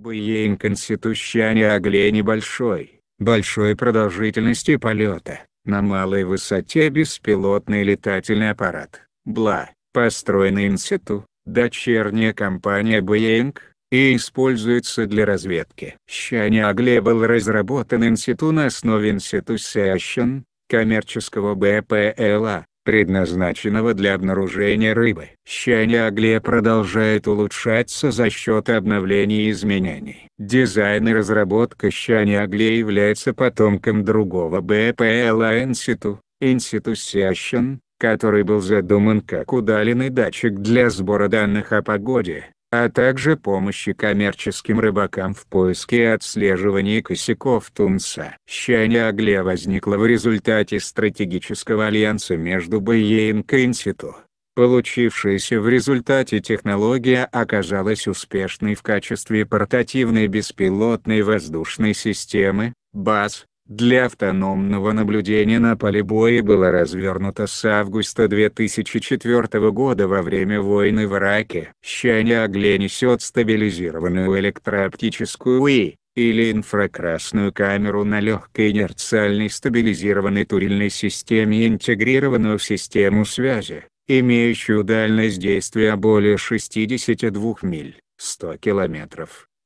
Боеин конституционе огле небольшой, большой продолжительности полета, на малой высоте беспилотный летательный аппарат, БЛА, построенный институ, дочерняя компания Боинг, и используется для разведки. Щанягле был разработан институт на основе института Сящен, коммерческого БПЛА, предназначенного для обнаружения рыбы. Щание Аглия продолжает улучшаться за счет обновлений и изменений. Дизайн и разработка щания Аглия является потомком другого БПЛ а Институ, Институ Сящин, который был задуман как удаленный датчик для сбора данных о погоде, а также помощи коммерческим рыбакам в поиске и отслеживании косяков тунца. Щание Агле возникло в результате стратегического альянса между Бейенко и Инситу. Получившаяся в результате технология оказалась успешной в качестве портативной беспилотной воздушной системы, БАС, для автономного наблюдения на поле боя было развернуто с августа 2004 года во время войны в Ираке. Щание огня несет стабилизированную электрооптическую и или инфракрасную камеру на легкой инерциальной стабилизированной турельной системе и интегрированную в систему связи, имеющую дальность действия более 62 миль, 100 километров.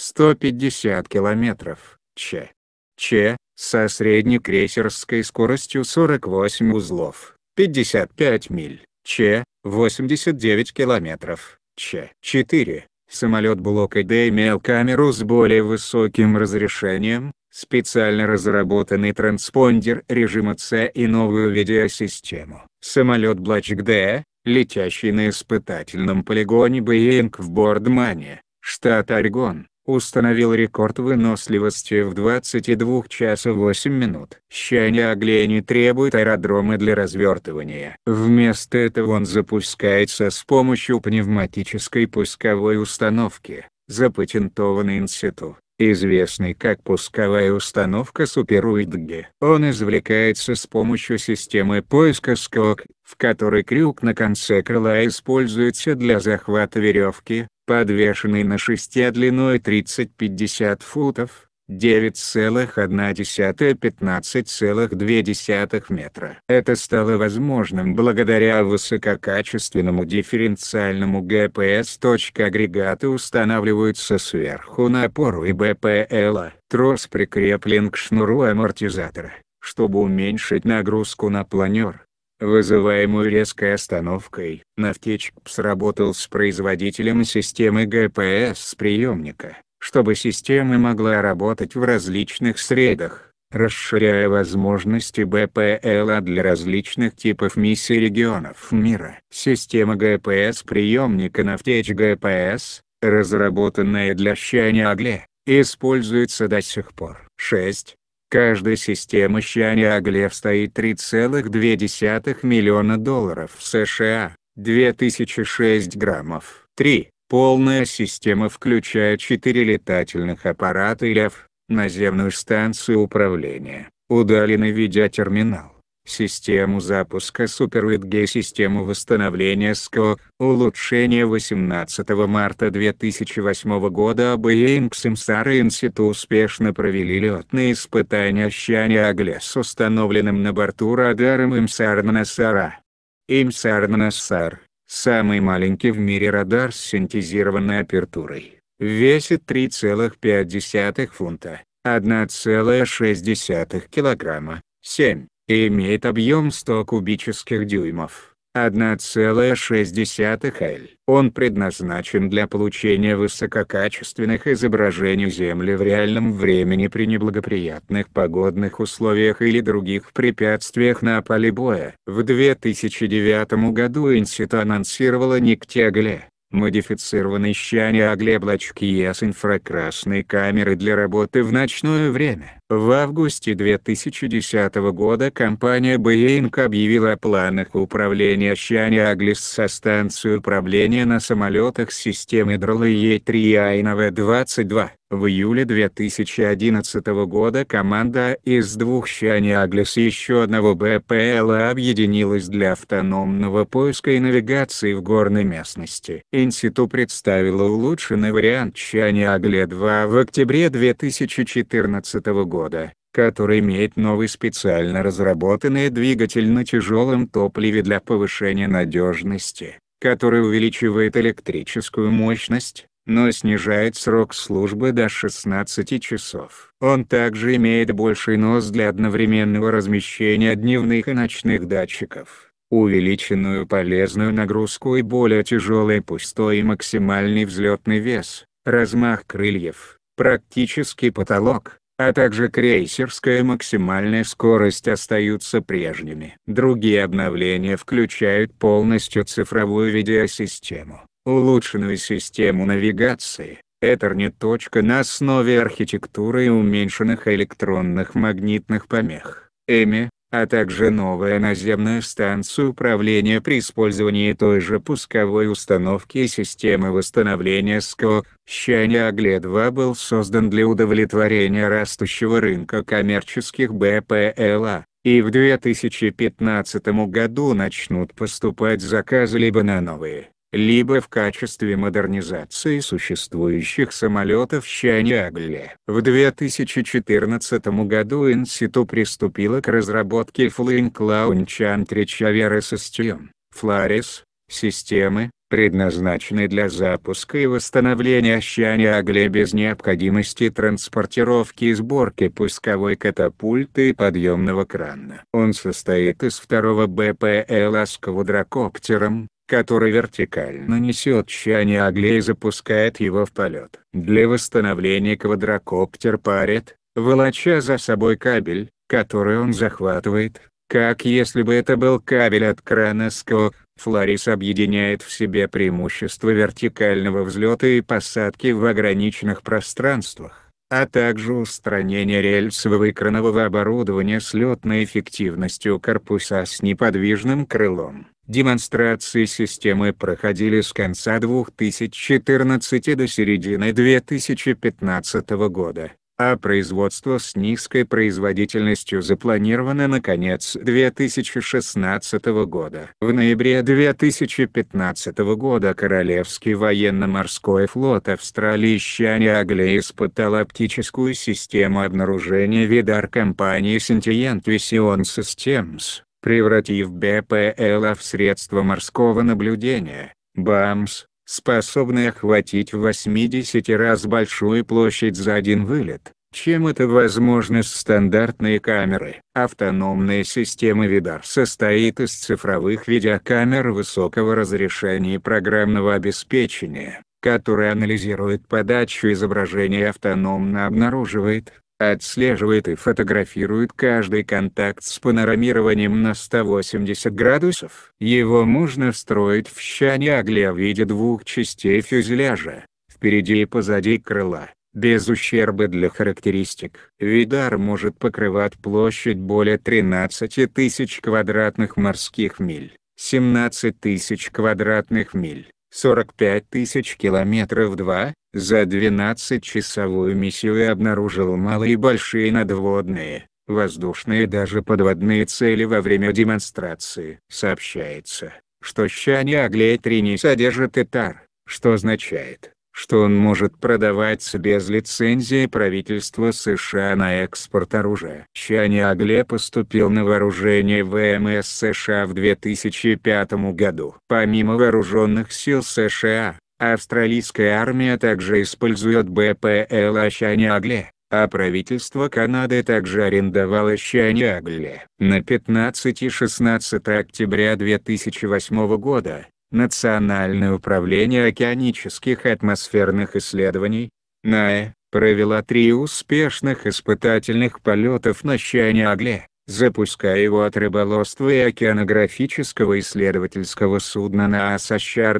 150 км, ч. ч. со среднекрейсерской скоростью 48 узлов, 55 миль, ч. 89 км, ч. 4. Самолет Блока D имел камеру с более высоким разрешением, специально разработанный транспондер режима C и новую видеосистему. Самолет Блачик Д летящий на испытательном полигоне Боинг в Бордмане, штат Орегон, установил рекорд выносливости в 22 часа 8 минут. Щаня Агли требует аэродрома для развертывания. Вместо этого он запускается с помощью пневматической пусковой установки, запатентованной институ известный как пусковая установка Суперуидги. Он извлекается с помощью системы поиска скок, в которой крюк на конце крыла используется для захвата веревки, подвешенной на шесте длиной 30-50 футов, 9,1-15,2 метра. Это стало возможным благодаря высококачественному дифференциальному ГПС. Агрегаты устанавливаются сверху на опору и БПЛа. Трос прикреплен к шнуру амортизатора, чтобы уменьшить нагрузку на планер вызываемую резкой остановкой. Навтечп сработал с производителем системы ГПС приемника, чтобы система могла работать в различных средах, расширяя возможности БПЛА для различных типов миссий регионов мира. Система ГПС-приемника «Нафтеч ГПС», разработанная для Щаня-Агле, используется до сих пор. 6. Каждая система Щаня-Агле стоит 3,2 миллиона долларов США, 2006 граммов. 3. Полная система включает четыре летательных аппарата и ИЛЕВ, наземную станцию управления, удаленный видеотерминал, систему запуска SuperWitG систему восстановления СКО, улучшение 18 марта 2008 года Boeing Simsara Institute успешно провели летные испытания ощущания Агле с установленным на борту радаром Имсарнасара. Имсарнасар Самый маленький в мире радар с синтезированной апертурой. Весит 3,5 фунта, 1,6 килограмма, 7, и имеет объем 100 кубических дюймов. 1,6 Л. Он предназначен для получения высококачественных изображений Земли в реальном времени при неблагоприятных погодных условиях или других препятствиях на поле боя. В 2009 году Инсит анонсировала Никтягле, модифицированный щане агле блочки с инфракрасной камеры для работы в ночное время. В августе 2010 года компания Boeing объявила о планах управления Чаня Аглис со станции управления на самолетах системы Дролла Е3А и НВ-22. В июле 2011 года команда из двух Чани Аглис и еще одного БПЛ объединилась для автономного поиска и навигации в горной местности. Институт представила улучшенный вариант Чани Агли-2 в октябре 2014 года года, который имеет новый специально разработанный двигатель на тяжелом топливе для повышения надежности, который увеличивает электрическую мощность, но снижает срок службы до 16 часов. Он также имеет больший нос для одновременного размещения дневных и ночных датчиков, увеличенную полезную нагрузку и более тяжелый пустой и максимальный взлетный вес, размах крыльев, практически потолок, а также крейсерская максимальная скорость остаются прежними. Другие обновления включают полностью цифровую видеосистему, улучшенную систему навигации, Ethernet точка на основе архитектуры уменьшенных электронных магнитных помех, EMI, а также новая наземная станция управления при использовании той же пусковой установки и системы восстановления СКО. Щаня-Агле-2 был создан для удовлетворения растущего рынка коммерческих БПЛА, и в 2015 году начнут поступать заказы либо на новые, либо в качестве модернизации существующих самолетов Чаниагле. В 2014 году институт приступила к разработке Flying Launch Antrichaver System, Flaris, системы, предназначенной для запуска и восстановления Чаниагле без необходимости транспортировки и сборки пусковой катапульты и подъемного крана. Он состоит из второго БПЛА с квадрокоптером, который вертикально несет чане Агли и запускает его в полет. Для восстановления квадрокоптер парит, волоча за собой кабель, который он захватывает, как если бы это был кабель от крана СКОК. Флорис объединяет в себе преимущества вертикального взлета и посадки в ограниченных пространствах, а также устранение рельсового и кранового оборудования с летной эффективностью корпуса с неподвижным крылом. Демонстрации системы проходили с конца 2014 до середины 2015 года, а производство с низкой производительностью запланировано на конец 2016 года. В ноябре 2015 года Королевский военно-морской флот Австралии Щаниагле испытал оптическую систему обнаружения видар компании Sentient Vision Systems превратив БПЛА в средство морского наблюдения, БАМС, способный охватить в 80 раз большую площадь за один вылет, чем это возможно с стандартной камеры. Автономная система Видар состоит из цифровых видеокамер высокого разрешения и программного обеспечения, которое анализирует подачу изображения и автономно обнаруживает, отслеживает и фотографирует каждый контакт с панорамированием на 180 градусов. Его можно встроить в щанягле в виде двух частей фюзеляжа, впереди и позади крыла, без ущерба для характеристик. Видар может покрывать площадь более 13 тысяч квадратных морских миль, 17 тысяч квадратных миль, 45 тысяч километров 2, за 12-часовую миссию я обнаружил малые и большие надводные, воздушные и даже подводные цели во время демонстрации. Сообщается, что щаня Аглей-3 не содержит ЭТАР, что означает, что он может продаваться без лицензии правительства США на экспорт оружия. Щаня Агле поступил на вооружение ВМС США в 2005 году. Помимо вооруженных сил США, Австралийская армия также использует БПЛ «Ощанягле», а правительство Канады также арендовало «Ощанягле». На 15 и 16 октября 2008 года, Национальное управление океанических атмосферных исследований, НАЭ, провела три успешных испытательных полетов на Щанягле, запуская его от рыболовства и океанографического исследовательского судна на Асашар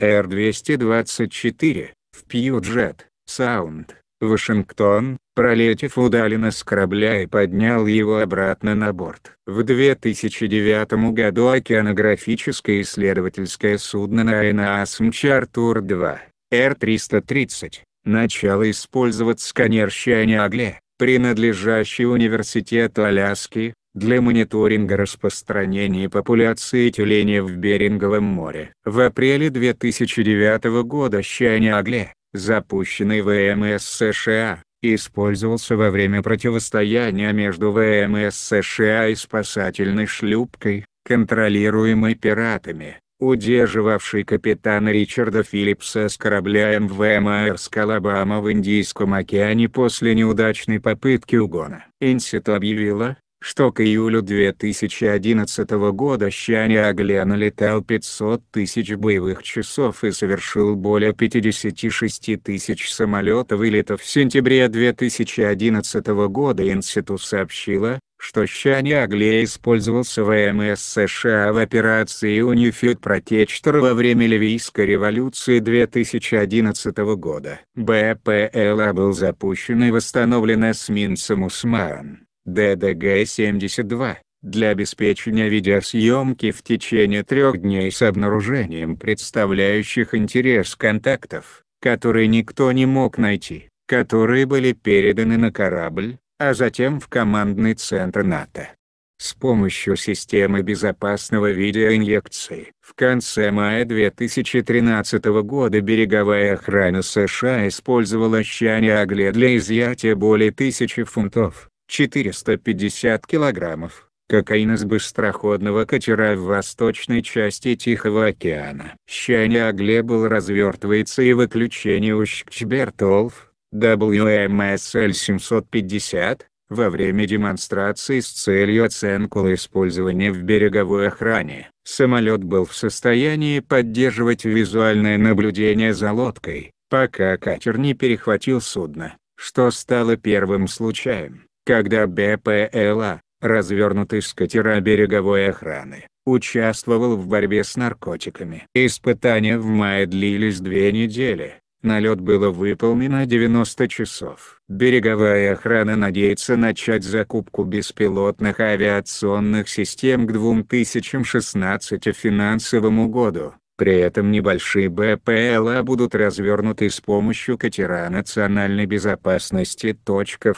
Р-224, в Пьюджет, Саунд, Вашингтон, пролетев удаленно с корабля и поднял его обратно на борт. В 2009 году океанографическое исследовательское судно «Найнаас Мчартур-2», Р-330, начало использовать сканер Щаниагле, принадлежащий Университету Аляски, для мониторинга распространения популяции тюленей в Беринговом море. В апреле 2009 года Щанягле, запущенный ВМС США, использовался во время противостояния между ВМС США и спасательной шлюпкой, контролируемой пиратами, удерживавшей капитана Ричарда Филлипса с корабля МВ МАРС эм Калабама в Индийском океане после неудачной попытки угона. Инсит объявила, что к июлю 2011 года Щаня Агле налетал 500 тысяч боевых часов и совершил более 56 тысяч самолетов вылетов. В сентябре 2011 года Институт сообщила, что Щаня Агле использовался ВМС США в операции Unified Protector во время Ливийской революции 2011 года. БПЛА был запущен и восстановлен эсминцем «Усман». DDG-72, для обеспечения видеосъемки в течение трех дней с обнаружением представляющих интерес контактов, которые никто не мог найти, которые были переданы на корабль, а затем в командный центр НАТО. С помощью системы безопасного видеоинъекции в конце мая 2013 года береговая охрана США использовала щане Агле для изъятия более тысячи фунтов 450 килограммов кокаин из быстроходного катера в восточной части Тихого океана. Щаня был развертывается и выключение Ущкчбертолф, WMSL 750, во время демонстрации с целью оценку использования в береговой охране. Самолет был в состоянии поддерживать визуальное наблюдение за лодкой, пока катер не перехватил судно, что стало первым случаем когда БПЛА, развернутый скатера береговой охраны, участвовал в борьбе с наркотиками. Испытания в мае длились две недели. Налет было выполнено 90 часов. Береговая охрана надеется начать закупку беспилотных авиационных систем к 2016 финансовому году. При этом небольшие БПЛА будут развернуты с помощью катера национальной безопасности.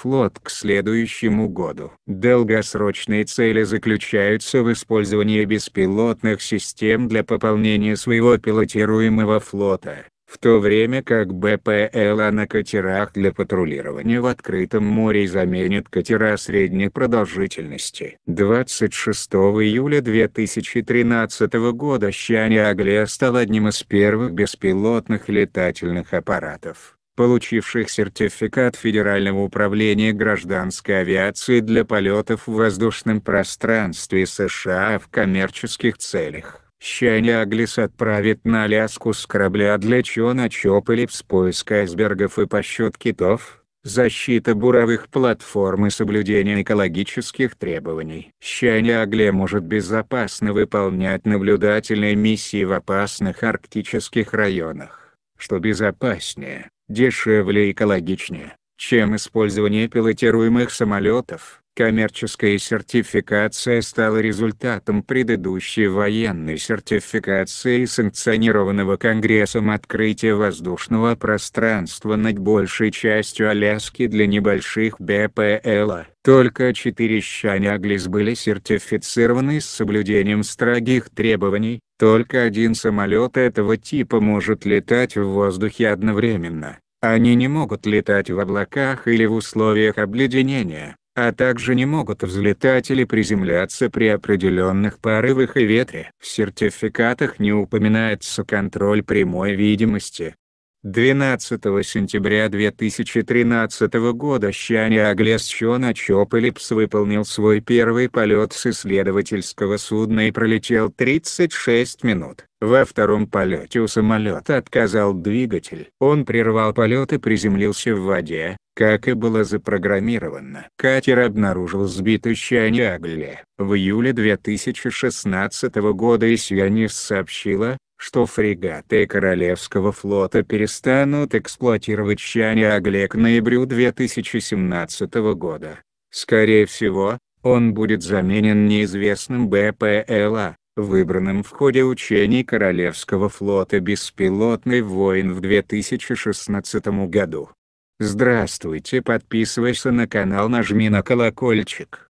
Флот к следующему году. Долгосрочные цели заключаются в использовании беспилотных систем для пополнения своего пилотируемого флота в то время как БПЛА на катерах для патрулирования в открытом море заменит катера средней продолжительности. 26 июля 2013 года Щаня Аглия стал одним из первых беспилотных летательных аппаратов, получивших сертификат Федерального управления гражданской авиации для полетов в воздушном пространстве США в коммерческих целях. Щаня Аглис отправит на Аляску с корабля для Чоночополипс а поиск айсбергов и посчет китов, защита буровых платформ и соблюдение экологических требований. Щаня Агле может безопасно выполнять наблюдательные миссии в опасных арктических районах, что безопаснее, дешевле и экологичнее, чем использование пилотируемых самолетов. Коммерческая сертификация стала результатом предыдущей военной сертификации и санкционированного Конгрессом открытия воздушного пространства над большей частью Аляски для небольших БПЛА. Только четыре «Щаняглис» были сертифицированы с соблюдением строгих требований, только один самолет этого типа может летать в воздухе одновременно. Они не могут летать в облаках или в условиях обледенения а также не могут взлетать или приземляться при определенных порывах и ветре. В сертификатах не упоминается контроль прямой видимости. 12 сентября 2013 года Щаня Аглесчона Чопелипс выполнил свой первый полет с исследовательского судна и пролетел 36 минут. Во втором полете у самолета отказал двигатель. Он прервал полет и приземлился в воде, как и было запрограммировано. Катер обнаружил сбитый Чаниагле. В июле 2016 года Исьянис сообщила, что фрегаты Королевского флота перестанут эксплуатировать Чаниагле к ноябрю 2017 года. Скорее всего, он будет заменен неизвестным БПЛА, выбранным в ходе учений Королевского флота «Беспилотный воин» в 2016 году. Здравствуйте подписывайся на канал нажми на колокольчик.